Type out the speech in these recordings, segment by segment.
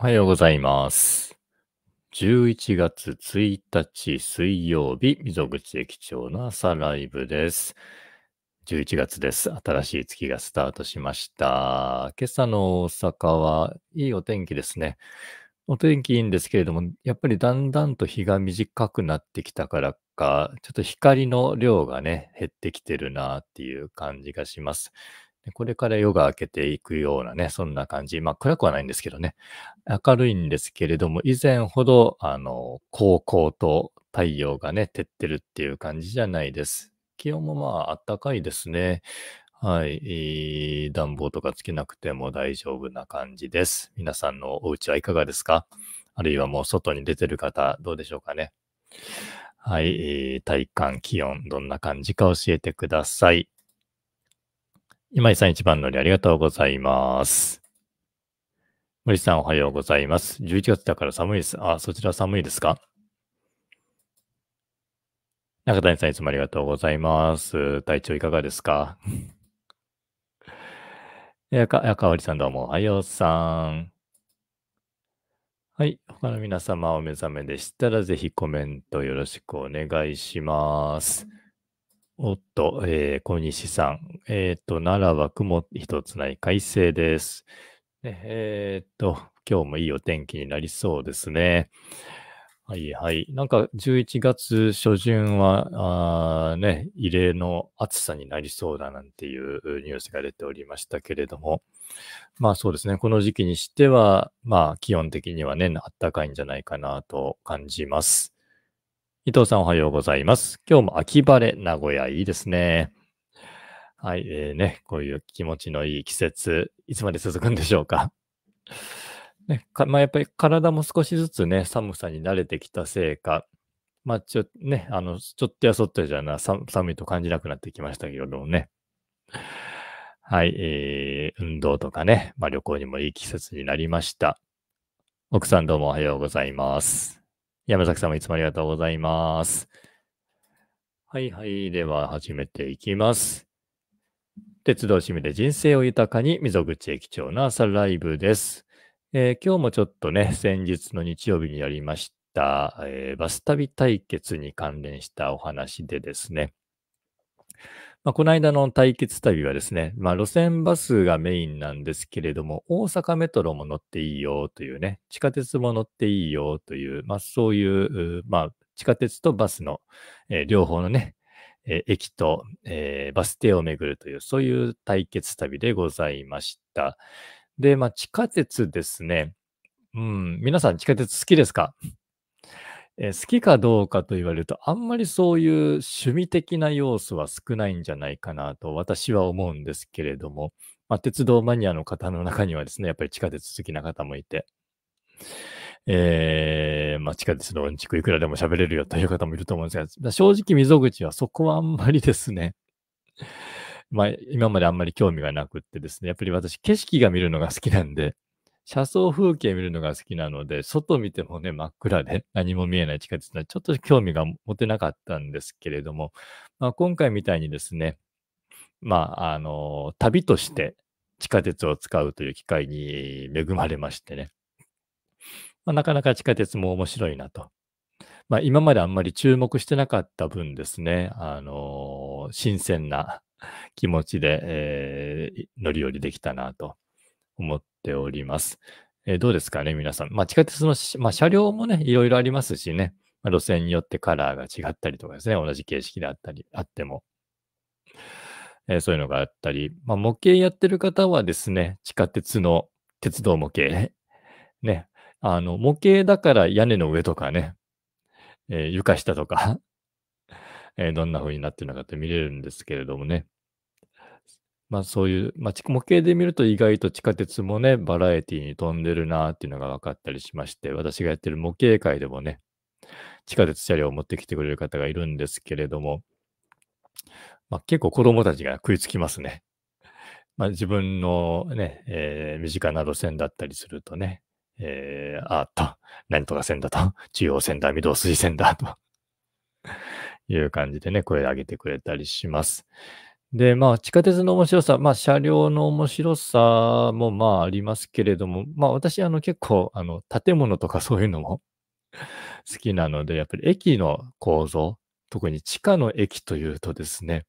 おはようございます。11月1日水曜日、溝口駅長の朝ライブです。11月です。新しい月がスタートしました。今朝の大阪はいいお天気ですね。お天気いいんですけれども、やっぱりだんだんと日が短くなってきたからか、ちょっと光の量がね、減ってきてるなっていう感じがします。これから夜が明けていくようなね、そんな感じ。まあ暗くはないんですけどね。明るいんですけれども、以前ほど、あの、高校と太陽がね、照ってるっていう感じじゃないです。気温もまああったかいですね。はい。暖房とかつけなくても大丈夫な感じです。皆さんのお家はいかがですかあるいはもう外に出てる方、どうでしょうかね。はい。体感気温、どんな感じか教えてください。今井さん一番乗りありがとうございます。森さんおはようございます。11月だから寒いです。あ、そちら寒いですか中谷さんいつもありがとうございます。体調いかがですか やか、やかおりさんどうもおはようさん。はい。他の皆様お目覚めでしたら、ぜひコメントよろしくお願いします。おっと、えー、小西さん。えっ、ー、と、奈良は雲一つない快晴です。えっ、ー、と、今日もいいお天気になりそうですね。はいはい。なんか11月初旬は、あね、異例の暑さになりそうだなんていうニュースが出ておりましたけれども、まあそうですね、この時期にしては、まあ気温的にはね、暖かいんじゃないかなと感じます。伊藤さんおはようございます。今日も秋晴れ、名古屋いいですね。はい、えー、ね、こういう気持ちのいい季節、いつまで続くんでしょうか。ね、かまあ、やっぱり体も少しずつね、寒さに慣れてきたせいか、まあ、ちょ、ね、あの、ちょっとやそっとじゃな、寒いと感じなくなってきましたけれどもね。はい、えー、運動とかね、まあ、旅行にもいい季節になりました。奥さんどうもおはようございます。山崎さんもいつもありがとうございます。はいはい。では始めていきます。鉄道趣味で人生を豊かに溝口駅長の朝ライブです、えー、今日もちょっとね、先日の日曜日にやりました、えー、バス旅対決に関連したお話でですね、まあ、この間の対決旅はですね、まあ、路線バスがメインなんですけれども、大阪メトロも乗っていいよというね、地下鉄も乗っていいよという、まあ、そういう、まあ、地下鉄とバスの、えー、両方のね、えー、駅と、えー、バス停を巡るという、そういう対決旅でございました。で、まあ、地下鉄ですね。うん、皆さん地下鉄好きですかえー、好きかどうかと言われると、あんまりそういう趣味的な要素は少ないんじゃないかなと私は思うんですけれども、まあ、鉄道マニアの方の中にはですね、やっぱり地下鉄好きな方もいて、えー、まあ、地下鉄のうんちくいくらでも喋れるよという方もいると思うんですが、正直溝口はそこはあんまりですね、まあ、今まであんまり興味がなくってですね、やっぱり私景色が見るのが好きなんで、車窓風景見るのが好きなので、外見てもね、真っ暗で 何も見えない地下鉄はちょっと興味が持てなかったんですけれども、まあ、今回みたいにですね、まあ、あの、旅として地下鉄を使うという機会に恵まれましてね、まあ、なかなか地下鉄も面白いなと。まあ、今まであんまり注目してなかった分ですね、あの新鮮な気持ちで、えー、乗り降りできたなと。思っております。えー、どうですかね、皆さん。まあ、地下鉄の、まあ、車両もね、いろいろありますしね、まあ、路線によってカラーが違ったりとかですね、同じ形式であったり、あっても。えー、そういうのがあったり、まあ、模型やってる方はですね、地下鉄の鉄道模型、ね、あの、模型だから屋根の上とかね、えー、床下とか えどんな風になってるのかって見れるんですけれどもね。まあそういう、まあ、模型で見ると意外と地下鉄もね、バラエティに飛んでるなっていうのが分かったりしまして、私がやってる模型界でもね、地下鉄車両を持ってきてくれる方がいるんですけれども、まあ、結構子供たちが食いつきますね。まあ、自分のね、えー、身近な路線だったりするとね、えー、あっと、何とか線だと、中央線だ、御堂筋線だという感じでね、声を上げてくれたりします。で、まあ、地下鉄の面白さ、まあ、車両の面白さもまあありますけれども、まあ、私、あの、結構、あの、建物とかそういうのも 好きなので、やっぱり駅の構造、特に地下の駅というとですね、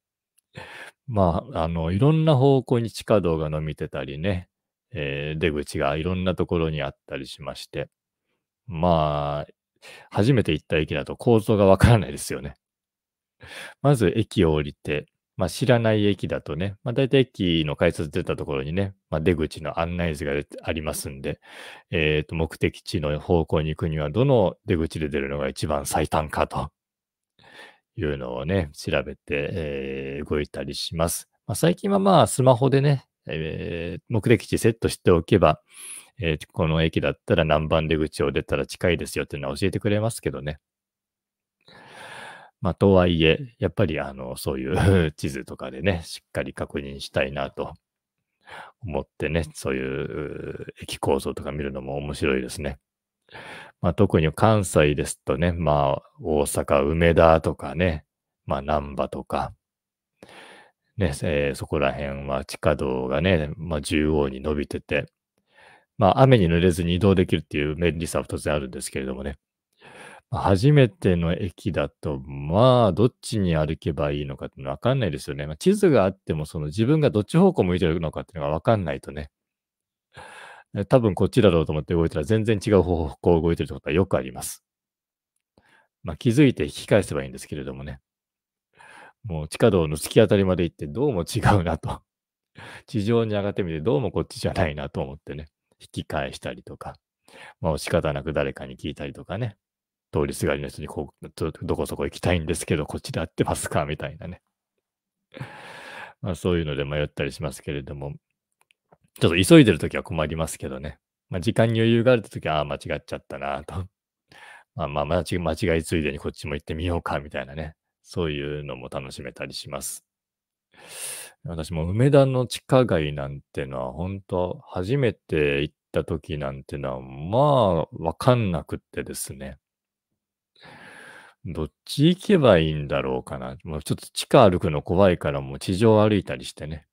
まあ、あの、いろんな方向に地下道が伸びてたりね、えー出口がいろんなところにあったりしまして、まあ、初めて行った駅だと構造がわからないですよね。まず駅を降りて、まあ、知らない駅だとね、まあ、大体駅の改札出たところにね、まあ、出口の案内図がありますんで、えー、と目的地の方向に行くにはどの出口で出るのが一番最短かというのをね、調べて、えー、動いたりします。まあ、最近はまあスマホでね、えー、目的地セットしておけば、えー、この駅だったら何番出口を出たら近いですよっていうのは教えてくれますけどね。まあ、とはいえ、やっぱりあの、そういう 地図とかでね、しっかり確認したいなと思ってね、そういう駅構造とか見るのも面白いですね。まあ、特に関西ですとね、まあ、大阪、梅田とかね、まあ、難波とか、ね、えー、そこら辺は地下道がね、まあ、縦横に伸びてて、まあ、雨に濡れずに移動できるっていう便利さは当然あるんですけれどもね。初めての駅だと、まあ、どっちに歩けばいいのかってのわかんないですよね。まあ、地図があっても、その自分がどっち方向向いてるのかっていうのがわかんないとね。多分こっちだろうと思って動いたら全然違う方向を動いてるってことはよくあります。まあ、気づいて引き返せばいいんですけれどもね。もう地下道の突き当たりまで行ってどうも違うなと。地上に上がってみてどうもこっちじゃないなと思ってね。引き返したりとか。まあ仕方なく誰かに聞いたりとかね。通りすがりの人にこうどこそこ行きたいんですけど、こっちで会ってますかみたいなね。まあ、そういうので迷ったりしますけれども、ちょっと急いでるときは困りますけどね。まあ、時間に余裕があるときは、ああ、間違っちゃったなと。まあまあ間違、いついでにこっちも行ってみようか、みたいなね。そういうのも楽しめたりします。私も梅田の地下街なんてのは、本当初めて行った時なんてのは、まあ、わかんなくってですね。どっち行けばいいんだろうかな。もうちょっと地下歩くの怖いからもう地上歩いたりしてね。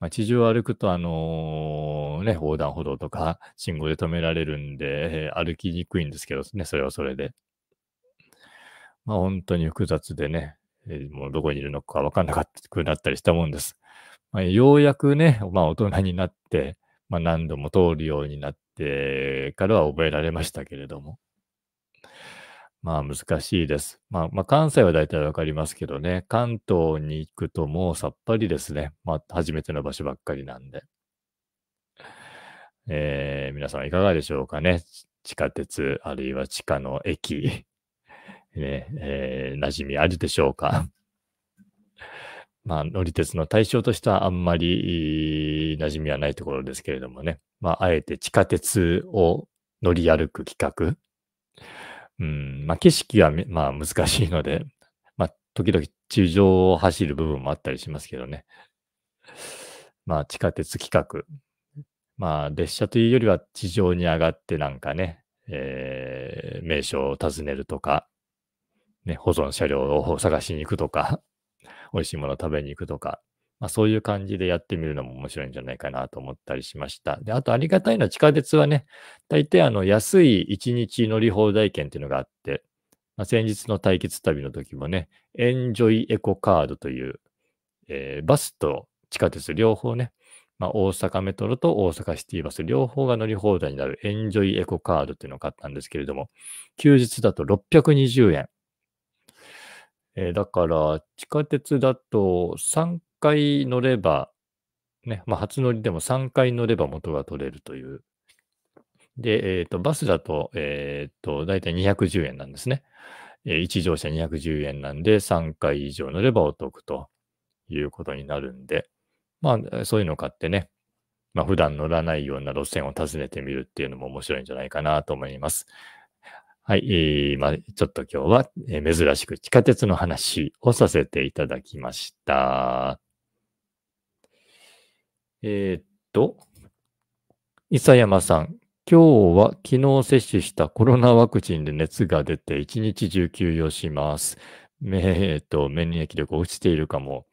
まあ、地上歩くとあのー、ね、横断歩道とか信号で止められるんで、えー、歩きにくいんですけどね、それはそれで。まあ本当に複雑でね、えー、もうどこにいるのかわかんなくなったりしたもんです。まあ、ようやくね、まあ大人になって、まあ何度も通るようになってからは覚えられましたけれども。まあ難しいです。まあ、まあ、関西は大体わかりますけどね、関東に行くともうさっぱりですね。まあ、初めての場所ばっかりなんで。えー、皆さんいかがでしょうかね。地下鉄、あるいは地下の駅、ね、えー、馴染みあるでしょうか。まあ、乗り鉄の対象としてはあんまり馴染みはないところですけれどもね。まあ、あえて地下鉄を乗り歩く企画。うん、まあ、景色は、まあ、難しいので、まあ、時々地上を走る部分もあったりしますけどね。まあ、地下鉄企画。まあ、列車というよりは地上に上がってなんかね、えー、名所を訪ねるとか、ね、保存車両を探しに行くとか、美味しいものを食べに行くとか、まあ、そういう感じでやってみるのも面白いんじゃないかなと思ったりしました。で、あとありがたいのは地下鉄はね、大抵あの安い1日乗り放題券っていうのがあって、まあ、先日の対決旅の時もね、エンジョイエコカードという、えー、バスと地下鉄両方ね、まあ、大阪メトロと大阪シティバス両方が乗り放題になるエンジョイエコカードっていうのを買ったんですけれども、休日だと620円。えー、だから、地下鉄だと3回乗れば、ね、まあ、初乗りでも3回乗れば元が取れるという。で、えっ、ー、と、バスだと、えっ、ー、と、だいたい210円なんですね。えー、1乗車210円なんで、3回以上乗ればお得ということになるんで、まあ、そういうのを買ってね、まあ、普段乗らないような路線を訪ねてみるっていうのも面白いんじゃないかなと思います。はい、えー、まあ、ちょっと今日は珍しく地下鉄の話をさせていただきました。えー、っと、伊佐山さん、今日は昨日接種したコロナワクチンで熱が出て一日中休養します。えー、っと、免疫力落ちているかも。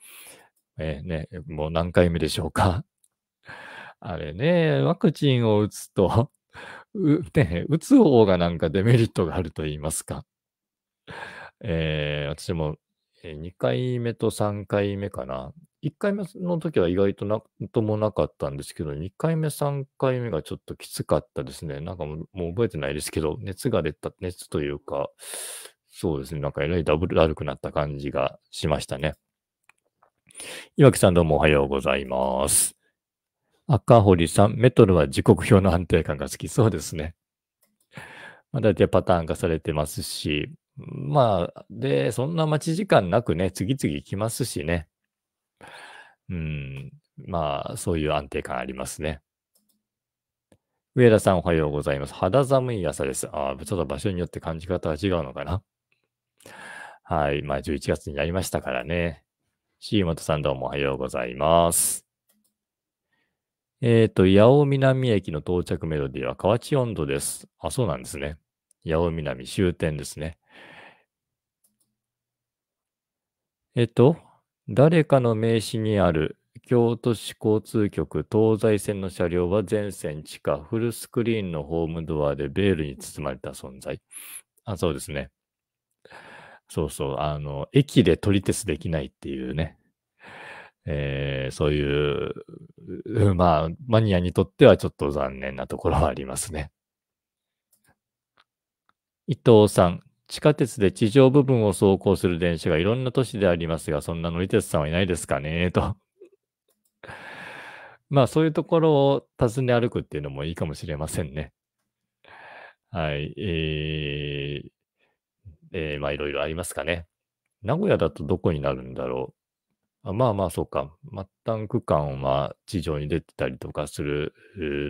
えー、ね、もう何回目でしょうか。あれね、ワクチンを打つと、う、ね、打つ方がなんかデメリットがあると言いますか。えー、私も2回目と3回目かな。1回目の時は意外となともなかったんですけど、2回目、3回目がちょっときつかったですね。なんかもう覚えてないですけど、熱が出た、熱というか、そうですね、なんかえらいダブルだるくなった感じがしましたね。岩木さんどうもおはようございます。赤堀さん、メトロは時刻表の安定感が好きそうですね。まあ、大体パターン化されてますし、まあ、で、そんな待ち時間なくね、次々来ますしね。うん、まあ、そういう安定感ありますね。上田さん、おはようございます。肌寒い朝です。ああ、ちょっと場所によって感じ方は違うのかな。はい。まあ、11月になりましたからね。椎本さん、どうもおはようございます。えっ、ー、と、八尾南駅の到着メロディーは河内温度です。あ、そうなんですね。八尾南終点ですね。えっ、と、誰かの名刺にある京都市交通局東西線の車両は全線地下、フルスクリーンのホームドアでベールに包まれた存在。あ、そうですね。そうそう、あの、駅で取り鉄できないっていうね。えー、そういう、まあ、マニアにとってはちょっと残念なところはありますね。伊藤さん、地下鉄で地上部分を走行する電車がいろんな都市でありますが、そんな乗り鉄さんはいないですかね と。まあ、そういうところを訪ね歩くっていうのもいいかもしれませんね。はい。えー、えー、まあ、いろいろありますかね。名古屋だとどこになるんだろう。あまあまあ、そうか。末端区間は地上に出てたりとかする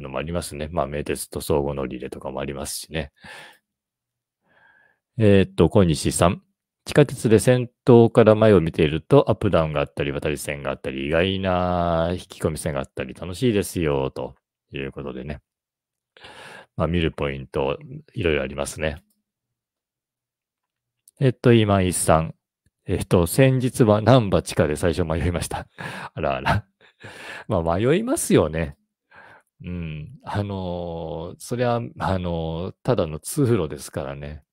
のもありますね。まあ、名鉄と相互乗り入れとかもありますしね。えー、っと、小西さん。地下鉄で先頭から前を見ていると、アップダウンがあったり、渡り線があったり、意外な引き込み線があったり、楽しいですよ、ということでね。まあ、見るポイント、いろいろありますね。えっと、今井さん。えっと、先日は難波地下で最初迷いました。あらあら。まあ、迷いますよね。うん。あのー、そりゃ、あのー、ただの通路ですからね。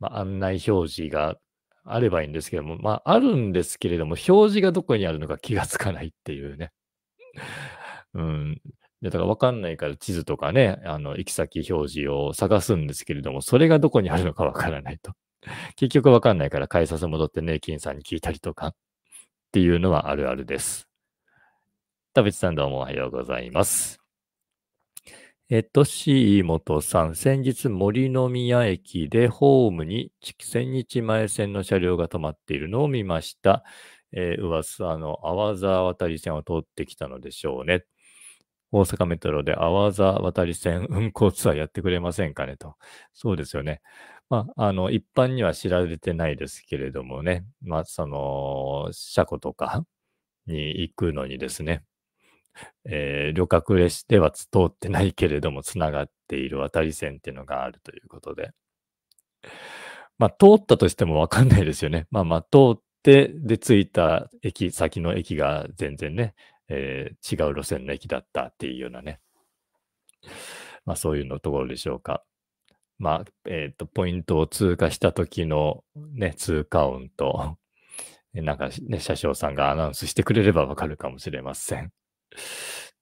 まあ、案内表示があればいいんですけども、まあ、あるんですけれども、表示がどこにあるのか気がつかないっていうね。うん。だから分かんないから地図とかね、あの、行き先表示を探すんですけれども、それがどこにあるのか分からないと。結局分かんないから改札戻ってね、金さんに聞いたりとかっていうのはあるあるです。田淵さんどうもおはようございます。えっと、C とさん、先日森の宮駅でホームに千日前線の車両が止まっているのを見ました。えー、噂の淡沢渡り線を通ってきたのでしょうね。大阪メトロで淡沢渡り線運行ツアーやってくれませんかねと。そうですよね。まあ、あの、一般には知られてないですけれどもね。まあ、その、車庫とかに行くのにですね。えー、旅客列車では通ってないけれども、つながっている渡り線っていうのがあるということで。まあ、通ったとしてもわかんないですよね。まあまあ、通って、で、着いた駅、先の駅が全然ね、えー、違う路線の駅だったっていうようなね。まあ、そういうのところでしょうか。まあ、えっ、ー、と、ポイントを通過した時のね、通過音と、なんかね、車掌さんがアナウンスしてくれればわかるかもしれません。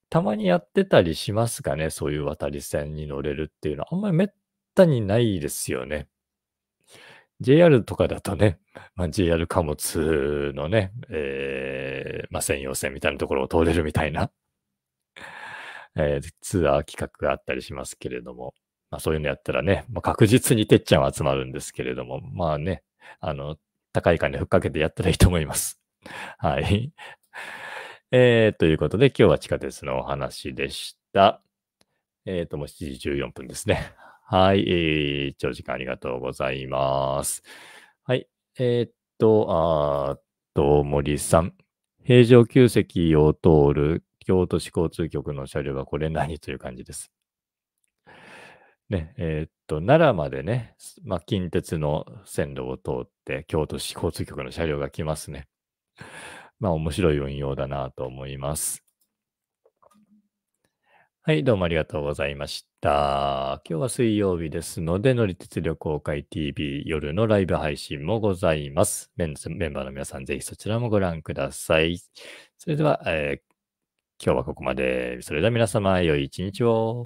たまにやってたりしますかね、そういう渡り線に乗れるっていうのは、あんまりめったにないですよね。JR とかだとね、まあ、JR 貨物のね、えー、まあ、専用線みたいなところを通れるみたいな、えー、ツアー企画があったりしますけれども、まあ、そういうのやったらね、まあ、確実にてっちゃんは集まるんですけれども、まあね、あの、高い金ふっかけてやったらいいと思います。はい。えー、ということで、今日は地下鉄のお話でした。えっ、ー、と、もう7時14分ですね。はい、えー、長時間ありがとうございます。はい、えっ、と、あーと、森さん。平常旧跡を通る京都市交通局の車両はこれ何という感じです。ね、えー、っと、奈良までね、まあ、近鉄の線路を通って、京都市交通局の車両が来ますね。まあ面白い運用だなと思います。はい、どうもありがとうございました。今日は水曜日ですので、乗り鉄旅行会 TV 夜のライブ配信もございます。メンバーの皆さん、ぜひそちらもご覧ください。それでは、えー、今日はここまで。それでは皆様、良い一日を。